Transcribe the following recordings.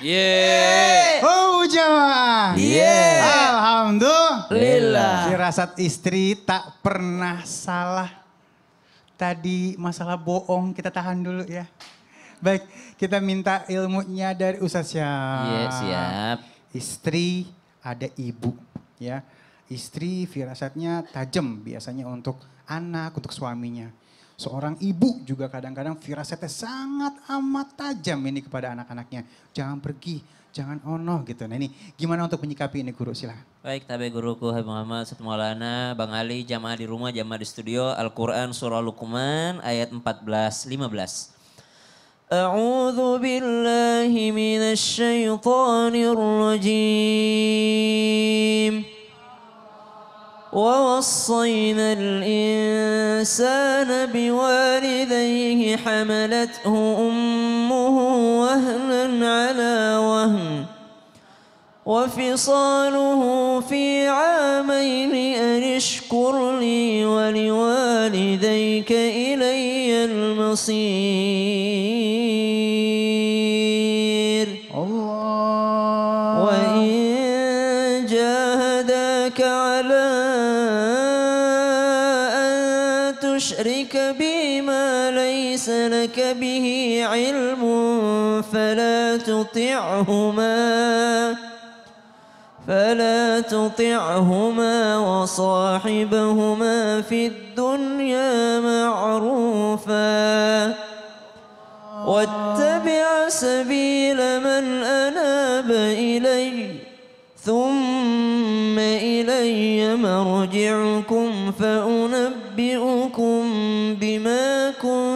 Yeah. Oh Jawa. Yeah. Alhamdulillah. Firasat istri tak pernah salah. Tadi masalah bohong kita tahan dulu ya. Baik, kita minta ilmunya dari Ustaz Syam. Iya, yeah, siap. Istri ada ibu ya. Istri firasatnya tajam biasanya untuk anak, untuk suaminya. Seorang ibu juga kadang-kadang firasatnya sangat amat tajam ini kepada anak-anaknya. Jangan pergi, jangan ono gitu. Nah ini gimana untuk menyikapi ini guru silahkan. Baik tabe guruku Habib Muhammad Satu Maulana, Bang Ali, jamaah di rumah, jamaah di studio. Al-Quran Surah Luqman ayat 14, 15. أعوذ بالله من الشيطان الرجيم ووصينا الإنسان بوالديه حملته أمه وهنا على وهن وفصاله في عامين أن اشكر لي ولوالديك إلي المصير تطعهما فلا تطعهما وصاحبهما في الدنيا معروفا واتبع سبيل من أناب إلي ثم إلي مرجعكم فأنبئكم بما كنتم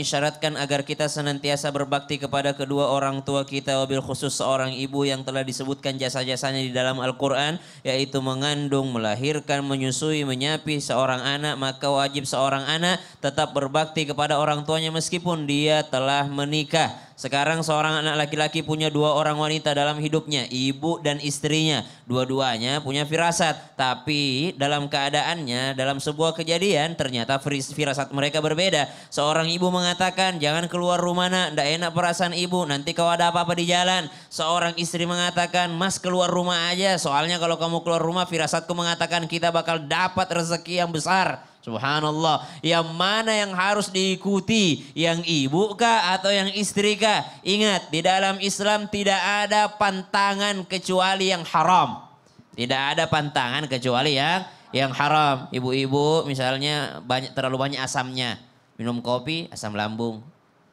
mengisyaratkan agar kita senantiasa berbakti kepada kedua orang tua kita wabil khusus seorang ibu yang telah disebutkan jasa-jasanya di dalam Al-Quran yaitu mengandung, melahirkan, menyusui, menyapi seorang anak maka wajib seorang anak tetap berbakti kepada orang tuanya meskipun dia telah menikah sekarang seorang anak laki-laki punya dua orang wanita dalam hidupnya, ibu dan istrinya. Dua-duanya punya firasat, tapi dalam keadaannya, dalam sebuah kejadian ternyata firasat mereka berbeda. Seorang ibu mengatakan, jangan keluar rumah nak, ndak enak perasaan ibu, nanti kau ada apa-apa di jalan. Seorang istri mengatakan, mas keluar rumah aja, soalnya kalau kamu keluar rumah firasatku mengatakan kita bakal dapat rezeki yang besar. Subhanallah. Yang mana yang harus diikuti? Yang ibu kah atau yang istri kah? Ingat, di dalam Islam tidak ada pantangan kecuali yang haram. Tidak ada pantangan kecuali yang yang haram. Ibu-ibu misalnya banyak terlalu banyak asamnya. Minum kopi, asam lambung.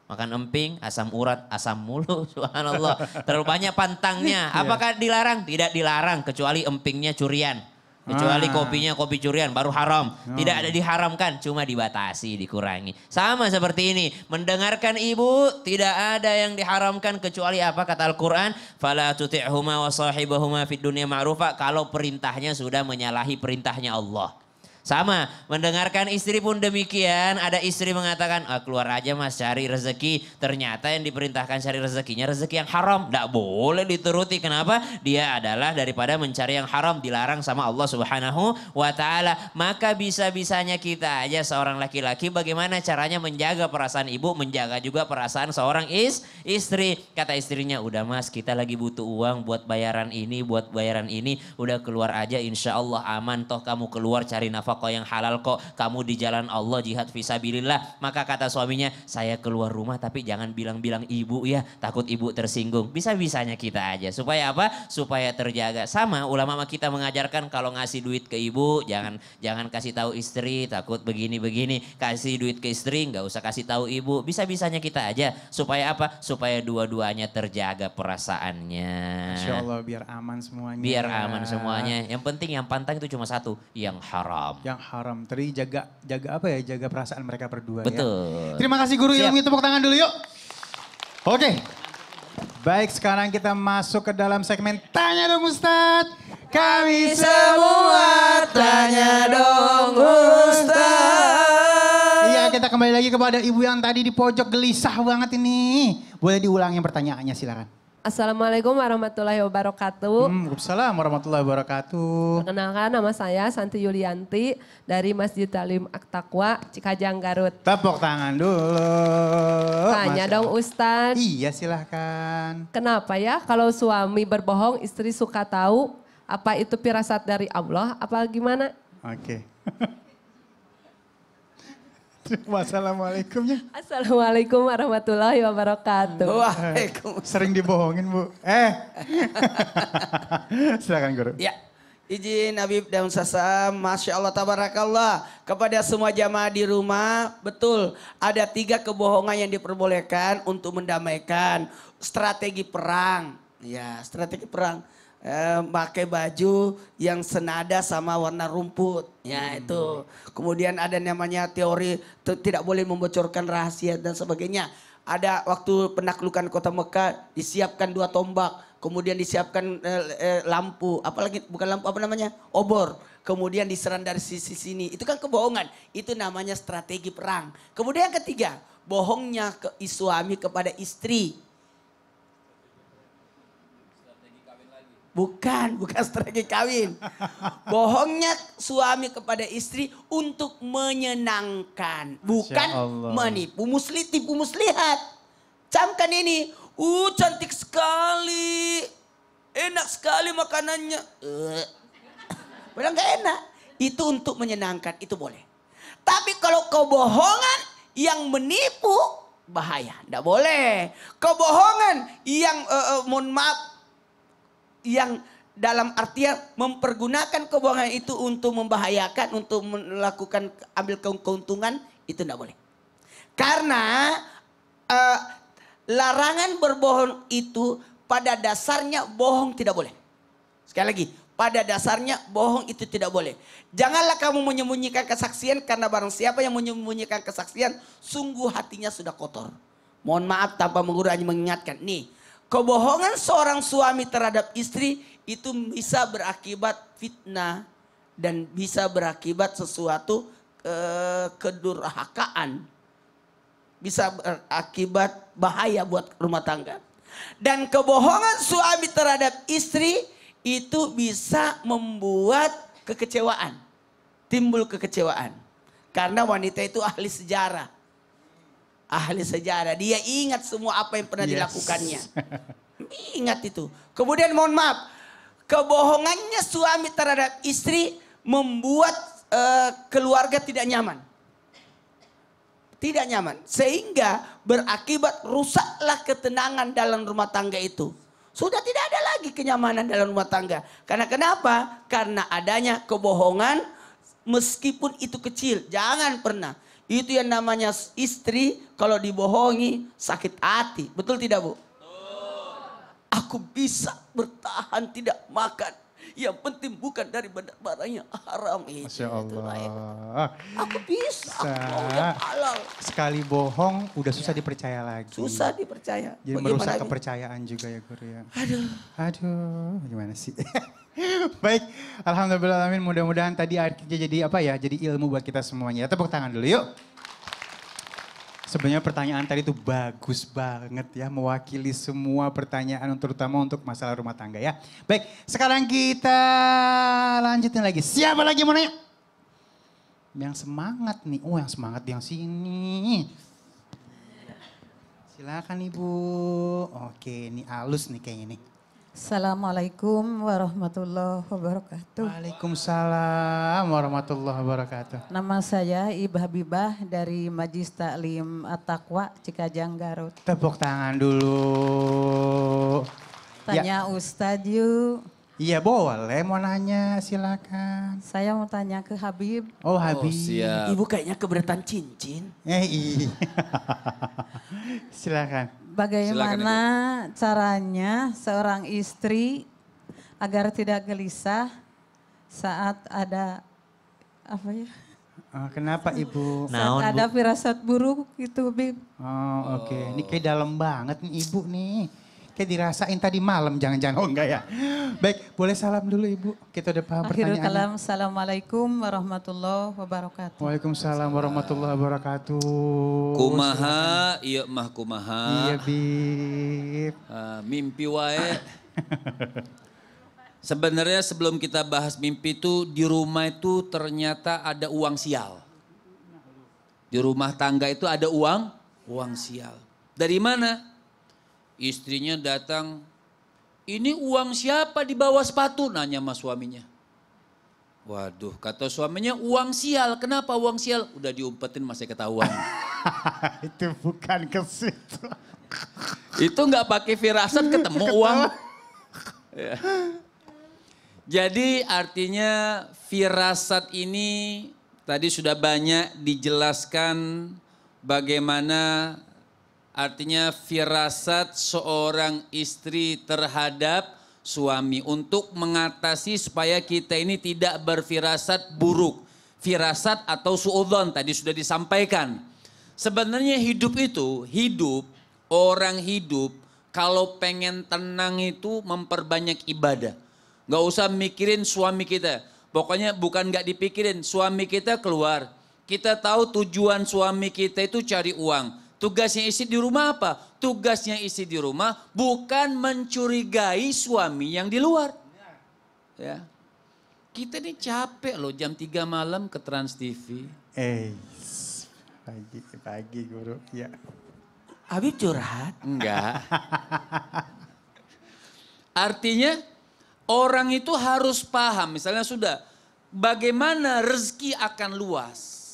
Makan emping, asam urat, asam mulut. Subhanallah. Terlalu banyak pantangnya. Iya. Apakah dilarang? Tidak dilarang kecuali empingnya curian. Kecuali ah. kopinya kopi curian baru haram. Oh. Tidak ada diharamkan, cuma dibatasi, dikurangi. Sama seperti ini, mendengarkan ibu tidak ada yang diharamkan kecuali apa kata Al-Qur'an, fala tuti'huma wa sahibahuma fid dunya ma'rufa kalau perintahnya sudah menyalahi perintahnya Allah. Sama, mendengarkan istri pun demikian. Ada istri mengatakan, ah, keluar aja mas cari rezeki. Ternyata yang diperintahkan cari rezekinya rezeki yang haram. Tidak boleh dituruti. Kenapa? Dia adalah daripada mencari yang haram dilarang sama Allah subhanahu wa ta'ala. Maka bisa-bisanya kita aja seorang laki-laki bagaimana caranya menjaga perasaan ibu, menjaga juga perasaan seorang is istri. Kata istrinya, udah mas kita lagi butuh uang buat bayaran ini, buat bayaran ini. Udah keluar aja insya Allah aman. Toh kamu keluar cari nafkah kok yang halal kok. Kamu di jalan Allah jihad visabilillah. Maka kata suaminya, saya keluar rumah tapi jangan bilang-bilang ibu ya. Takut ibu tersinggung. Bisa-bisanya kita aja. Supaya apa? Supaya terjaga. Sama ulama kita mengajarkan kalau ngasih duit ke ibu jangan jangan kasih tahu istri takut begini-begini. Kasih duit ke istri nggak usah kasih tahu ibu. Bisa-bisanya kita aja. Supaya apa? Supaya dua-duanya terjaga perasaannya. Insya Allah biar aman semuanya. Biar aman semuanya. Yang penting yang pantang itu cuma satu, yang haram yang haram. Tadi jaga jaga apa ya? Jaga perasaan mereka berdua ya. Betul. ya. Terima kasih guru yang ilmu tepuk tangan dulu yuk. Oke. Baik, sekarang kita masuk ke dalam segmen Tanya dong Ustadz. Kami semua tanya dong Ustadz. Iya, kita kembali lagi kepada ibu yang tadi di pojok gelisah banget ini. Boleh diulangi pertanyaannya silakan. Assalamualaikum warahmatullahi wabarakatuh. Hmm, warahmatullahi wabarakatuh. Perkenalkan nama saya Santi Yulianti dari Masjid Talim Aktaqwa Cikajang Garut. Tepuk tangan dulu. Tanya Mas... dong Ustaz. Iya silahkan. Kenapa ya kalau suami berbohong istri suka tahu apa itu pirasat dari Allah apa gimana? Oke. Okay. Wassalamualaikumnya. Assalamualaikum warahmatullahi wabarakatuh. Waalaikumsalam. Sering dibohongin Bu. Eh. Silakan Guru. Ya. Izin Habib dan Sasa, Masya Allah Tabarakallah. Kepada semua jamaah di rumah, betul ada tiga kebohongan yang diperbolehkan untuk mendamaikan. Strategi perang, ya strategi perang eh, pakai baju yang senada sama warna rumput. Ya hmm. itu. Kemudian ada namanya teori tidak boleh membocorkan rahasia dan sebagainya. Ada waktu penaklukan kota Mekah disiapkan dua tombak, kemudian disiapkan eh, eh, lampu, apalagi bukan lampu apa namanya? obor. Kemudian diserang dari sisi sini. Itu kan kebohongan. Itu namanya strategi perang. Kemudian yang ketiga, bohongnya ke suami kepada istri Bukan, bukan strategi kawin. Bohongnya suami kepada istri untuk menyenangkan, bukan menipu muslih, tipu muslihat. Camkan ini, uh cantik sekali, enak sekali makanannya. Uh. Padahal gak enak. Itu untuk menyenangkan, itu boleh. Tapi kalau kebohongan yang menipu bahaya, Gak boleh. Kebohongan yang uh, uh, mohon maaf yang dalam artian mempergunakan kebohongan itu untuk membahayakan, untuk melakukan ambil keuntungan itu tidak boleh. Karena uh, larangan berbohong itu pada dasarnya bohong tidak boleh. Sekali lagi, pada dasarnya bohong itu tidak boleh. Janganlah kamu menyembunyikan kesaksian karena barang siapa yang menyembunyikan kesaksian sungguh hatinya sudah kotor. Mohon maaf tanpa mengurangi mengingatkan. Nih, Kebohongan seorang suami terhadap istri itu bisa berakibat fitnah dan bisa berakibat sesuatu ke eh, kedurhakaan. Bisa berakibat bahaya buat rumah tangga. Dan kebohongan suami terhadap istri itu bisa membuat kekecewaan. Timbul kekecewaan. Karena wanita itu ahli sejarah ahli sejarah. Dia ingat semua apa yang pernah yes. dilakukannya. Ingat itu. Kemudian mohon maaf, kebohongannya suami terhadap istri membuat uh, keluarga tidak nyaman. Tidak nyaman. Sehingga berakibat rusaklah ketenangan dalam rumah tangga itu. Sudah tidak ada lagi kenyamanan dalam rumah tangga. Karena kenapa? Karena adanya kebohongan meskipun itu kecil. Jangan pernah. Itu yang namanya istri kalau dibohongi sakit hati. Betul tidak Bu? Aku bisa bertahan tidak makan yang penting bukan dari barang yang haram itu. Masya Allah. Ah. Aku bisa. Aku Sekali bohong udah susah ya. dipercaya lagi. Susah dipercaya. Jadi Bagaimana merusak ini? kepercayaan juga ya guru ya. Aduh. Aduh, gimana sih? Baik, alhamdulillah amin. Mudah-mudahan tadi akhirnya jadi apa ya? Jadi ilmu buat kita semuanya. Ya, tepuk tangan dulu yuk. Sebenarnya pertanyaan tadi itu bagus banget ya, mewakili semua pertanyaan terutama untuk masalah rumah tangga ya. Baik, sekarang kita lanjutin lagi. Siapa lagi mau nanya? Yang semangat nih, oh yang semangat yang sini. Silakan Ibu. Oke, ini alus nih kayaknya nih. Assalamualaikum warahmatullahi wabarakatuh. Waalaikumsalam warahmatullahi wabarakatuh. Nama saya Ibah Bibah dari Majlis Taklim At-Taqwa Cikajang Garut. Tepuk tangan dulu. Ya. Tanya ya. Ustadz yuk. Iya boleh mau nanya silakan. Saya mau tanya ke Habib. Oh Habib. Oh, siap. Ibu kayaknya keberatan cincin. Eh iya. silakan bagaimana caranya seorang istri agar tidak gelisah saat ada apa ya? Eh, kenapa ibu? Saat ada firasat buruk itu. Bib. Oh oke, okay. ini kayak dalam banget nih ibu nih. Kayak dirasain tadi malam jangan-jangan. Oh enggak ya. Baik, boleh salam dulu Ibu. Kita udah paham Akhirul pertanyaan. kalam. Assalamualaikum warahmatullahi wabarakatuh. Waalaikumsalam warahmatullahi wabarakatuh. Kumaha, iya mah kumaha. Iya, Bib. Uh, mimpi wae. Sebenarnya sebelum kita bahas mimpi itu di rumah itu ternyata ada uang sial. Di rumah tangga itu ada uang, uang sial. Dari mana? Istrinya datang, ini uang siapa di bawah sepatu? Nanya sama suaminya. Waduh, kata suaminya uang sial. Kenapa uang sial? Udah diumpetin masih ketahuan. itu bukan ke itu nggak pakai firasat ketemu uang. ya. Jadi artinya firasat ini tadi sudah banyak dijelaskan bagaimana Artinya firasat seorang istri terhadap suami untuk mengatasi supaya kita ini tidak berfirasat buruk. Firasat atau suudon tadi sudah disampaikan. Sebenarnya hidup itu, hidup, orang hidup kalau pengen tenang itu memperbanyak ibadah. Gak usah mikirin suami kita. Pokoknya bukan gak dipikirin, suami kita keluar. Kita tahu tujuan suami kita itu cari uang Tugasnya istri di rumah apa? Tugasnya istri di rumah bukan mencurigai suami yang di luar. Ya. Kita ini capek loh jam 3 malam ke Trans TV. Eh, pagi pagi guru. Ya. Habib curhat? Enggak. Artinya orang itu harus paham misalnya sudah bagaimana rezeki akan luas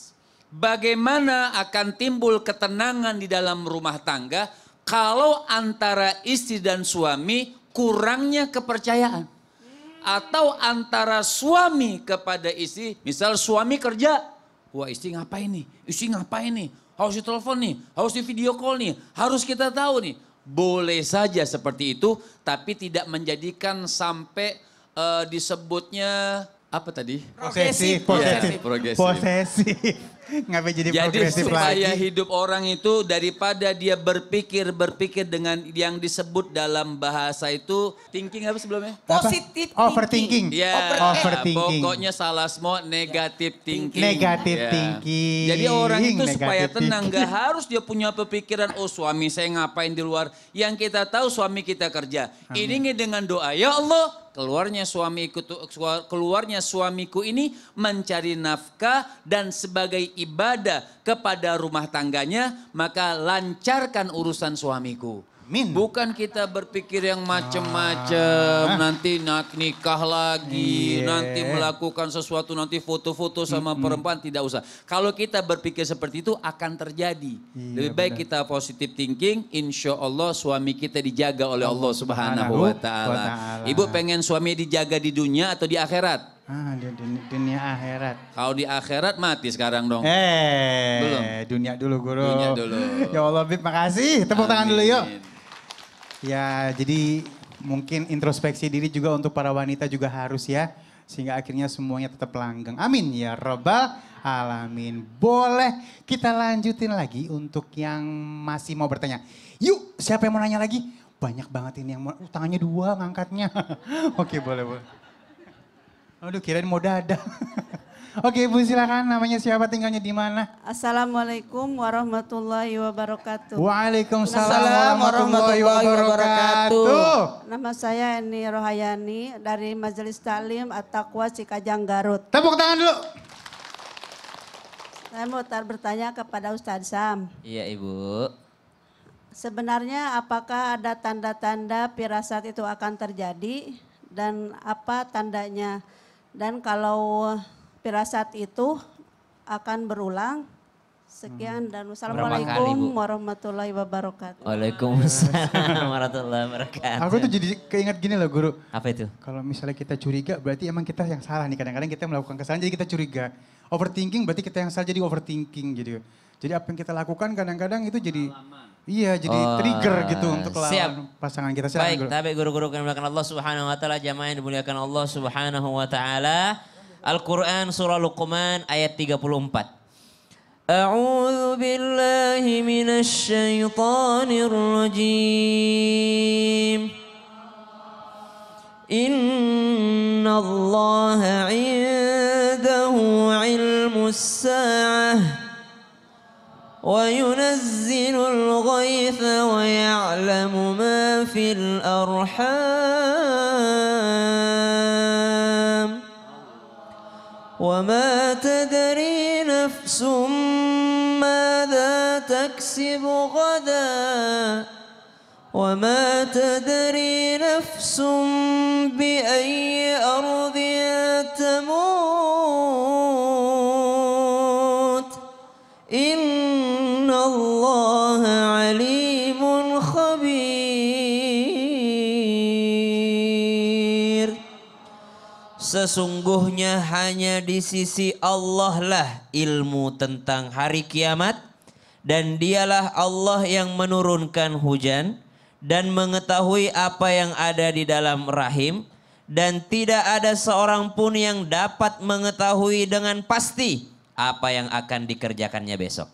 bagaimana akan timbul ketenangan di dalam rumah tangga kalau antara istri dan suami kurangnya kepercayaan. Atau antara suami kepada istri, misal suami kerja, wah istri ngapain nih, istri ngapain nih, harus di telepon nih, harus di video call nih, harus kita tahu nih. Boleh saja seperti itu, tapi tidak menjadikan sampai uh, disebutnya apa tadi? prosesi, iya, prosesi, prosesi. Ngapain jadi, jadi supaya hidup orang itu daripada dia berpikir berpikir dengan yang disebut dalam bahasa itu thinking apa sebelumnya? Positif thinking. Overthinking. Ya, Over overthinking. Pokoknya salah semua negatif thinking. Negatif yeah. thinking. Jadi orang itu negative supaya tenang gak harus dia punya pemikiran oh suami saya ngapain di luar. Yang kita tahu suami kita kerja. Amin. Ini dengan doa, ya Allah keluarnya suamiku keluarnya suamiku ini mencari nafkah dan sebagai ibadah kepada rumah tangganya maka lancarkan urusan suamiku Amin. Bukan kita berpikir yang macam-macam ah. nanti nikah lagi, yeah. nanti melakukan sesuatu, nanti foto-foto sama -hmm. perempuan, tidak usah. Kalau kita berpikir seperti itu akan terjadi. Yeah, Lebih baik benar. kita positive thinking, insya Allah suami kita dijaga oleh Allah Subhanahu wa Ta'ala. Ibu pengen suami dijaga di dunia atau di akhirat? Ah, di dunia, dunia akhirat. Kalau di akhirat mati sekarang dong. Eh, belum. Dunia dulu guru. Dunia dulu. ya Allah, Bib, makasih. Tepuk Amin. tangan dulu yuk. Ya, jadi mungkin introspeksi diri juga untuk para wanita juga harus ya. Sehingga akhirnya semuanya tetap langgeng. Amin ya Robbal Alamin. Boleh kita lanjutin lagi untuk yang masih mau bertanya. Yuk, siapa yang mau nanya lagi? Banyak banget ini yang mau, uh, tangannya dua ngangkatnya. Oke, boleh, boleh. Aduh, kirain mau dada. Oke Bu silakan namanya siapa tinggalnya di mana? Assalamualaikum warahmatullahi wabarakatuh. Waalaikumsalam warahmatullahi wabarakatuh. Nama saya Eni Rohayani dari Majelis Taklim At-Taqwa Cikajang Garut. Tepuk tangan dulu. Saya mau bertanya kepada Ustaz Sam. Iya Ibu. Sebenarnya apakah ada tanda-tanda pirasat itu akan terjadi dan apa tandanya? Dan kalau Pirasat itu akan berulang. Sekian hmm. dan wassalamualaikum warahmatullahi wabarakatuh. Waalaikumsalam warahmatullahi wabarakatuh. Aku tuh jadi keinget gini loh guru. Apa itu? Kalau misalnya kita curiga berarti emang kita yang salah nih. Kadang-kadang kita melakukan kesalahan jadi kita curiga. Overthinking berarti kita yang salah jadi overthinking jadi. Gitu. Jadi apa yang kita lakukan kadang-kadang itu jadi Alaman. Iya, jadi oh, trigger gitu untuk siap. pasangan kita. Siap, Baik, guru. tapi guru-guru yang dimuliakan Allah Subhanahu wa taala, jamaah yang dimuliakan Allah Subhanahu wa taala. Al-Quran Surah Luqman ayat 34. أعوذ بالله من الشيطان الرجيم إن الله عنده علم الساعة وينزل الغيث ويعلم ما في الأرحام وما تدري نفس ماذا تكسب غدا وما تدري نفس بأي أرض sesungguhnya hanya di sisi Allah lah ilmu tentang hari kiamat dan dialah Allah yang menurunkan hujan dan mengetahui apa yang ada di dalam rahim dan tidak ada seorang pun yang dapat mengetahui dengan pasti apa yang akan dikerjakannya besok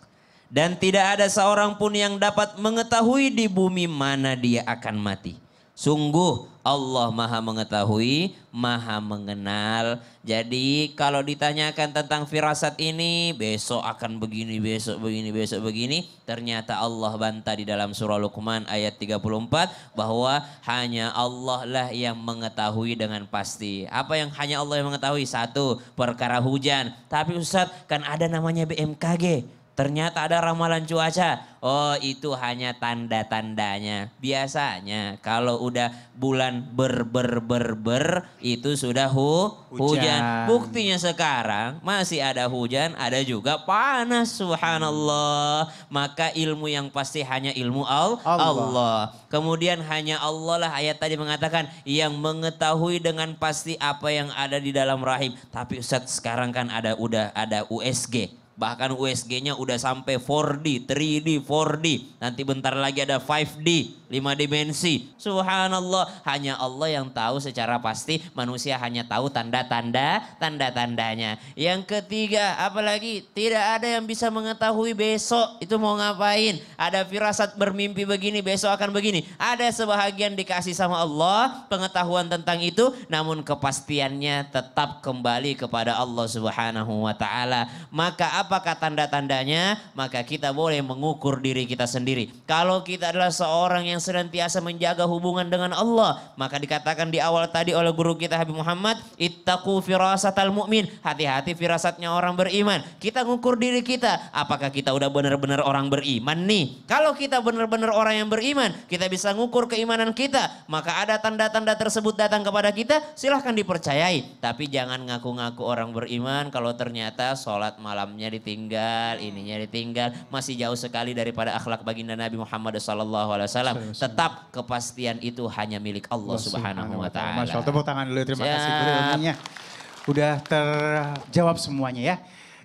dan tidak ada seorang pun yang dapat mengetahui di bumi mana dia akan mati sungguh Allah maha mengetahui, maha mengenal. Jadi kalau ditanyakan tentang firasat ini, besok akan begini, besok begini, besok begini. Ternyata Allah bantah di dalam surah Luqman ayat 34 bahwa hanya Allah lah yang mengetahui dengan pasti. Apa yang hanya Allah yang mengetahui? Satu, perkara hujan. Tapi Ustaz kan ada namanya BMKG. Ternyata ada ramalan cuaca. Oh itu hanya tanda-tandanya. Biasanya kalau udah bulan ber ber ber ber itu sudah hu hujan. hujan. Buktinya sekarang masih ada hujan, ada juga panas subhanallah. Maka ilmu yang pasti hanya ilmu Allah. Allah. Kemudian hanya Allah lah ayat tadi mengatakan yang mengetahui dengan pasti apa yang ada di dalam rahim. Tapi Ustaz sekarang kan ada udah ada USG bahkan USG-nya udah sampai 4D, 3D, 4D. Nanti bentar lagi ada 5D, 5 dimensi. Subhanallah, hanya Allah yang tahu secara pasti, manusia hanya tahu tanda-tanda, tanda-tandanya. Yang ketiga, apalagi tidak ada yang bisa mengetahui besok itu mau ngapain. Ada firasat bermimpi begini, besok akan begini. Ada sebahagian dikasih sama Allah pengetahuan tentang itu, namun kepastiannya tetap kembali kepada Allah Subhanahu wa taala. Maka Apakah tanda-tandanya? Maka kita boleh mengukur diri kita sendiri. Kalau kita adalah seorang yang senantiasa menjaga hubungan dengan Allah, maka dikatakan di awal tadi oleh guru kita Habib Muhammad, ittaqu firasatal mu'min. Hati-hati firasatnya orang beriman. Kita mengukur diri kita, apakah kita udah benar-benar orang beriman nih? Kalau kita benar-benar orang yang beriman, kita bisa mengukur keimanan kita, maka ada tanda-tanda tersebut datang kepada kita, silahkan dipercayai. Tapi jangan ngaku-ngaku orang beriman kalau ternyata sholat malamnya di ditinggal, hmm. ininya ditinggal, masih jauh sekali daripada akhlak baginda Nabi Muhammad SAW. Tetap kepastian itu hanya milik Allah Subhanahu wa taala. Masya Allah, tepuk tangan dulu terima kasih Udah terjawab semuanya ya.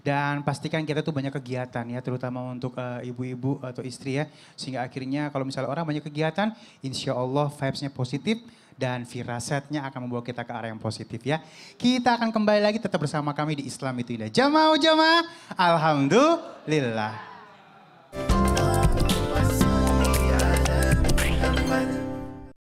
Dan pastikan kita tuh banyak kegiatan ya, terutama untuk eh, ibu-ibu uh, atau istri ya. Sehingga akhirnya kalau misalnya orang banyak kegiatan, insya Allah vibesnya positif, dan firasatnya akan membawa kita ke arah yang positif ya. Kita akan kembali lagi tetap bersama kami di Islam itu indah. Jema'ah jamaah, alhamdulillah.